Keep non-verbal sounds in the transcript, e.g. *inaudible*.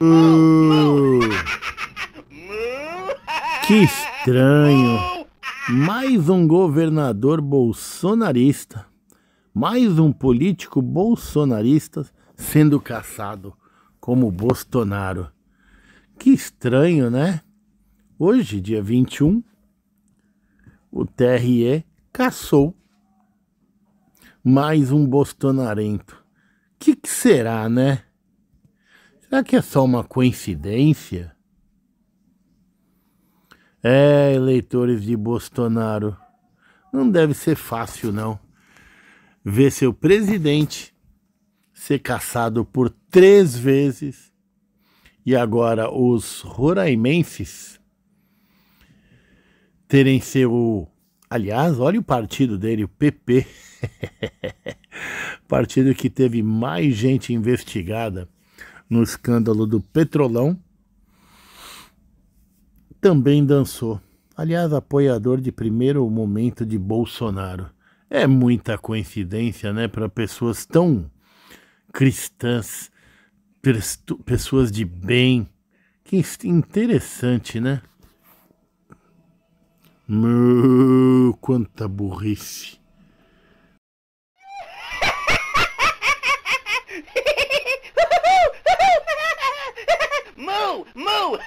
Hum. que estranho. Mais um governador bolsonarista, mais um político bolsonarista sendo caçado como Bolsonaro. Que estranho, né? Hoje, dia 21, o TRE caçou mais um bolsonarento. Que que será, né? Será que é só uma coincidência? É, eleitores de Bolsonaro, não deve ser fácil, não, ver seu presidente ser caçado por três vezes e agora os roraimenses terem seu. Aliás, olha o partido dele, o PP. *laughs* partido que teve mais gente investigada no escândalo do Petrolão, também dançou. Aliás, apoiador de primeiro momento de Bolsonaro. É muita coincidência, né, para pessoas tão cristãs, pessoas de bem. Que interessante, né? Meu, quanta burrice. know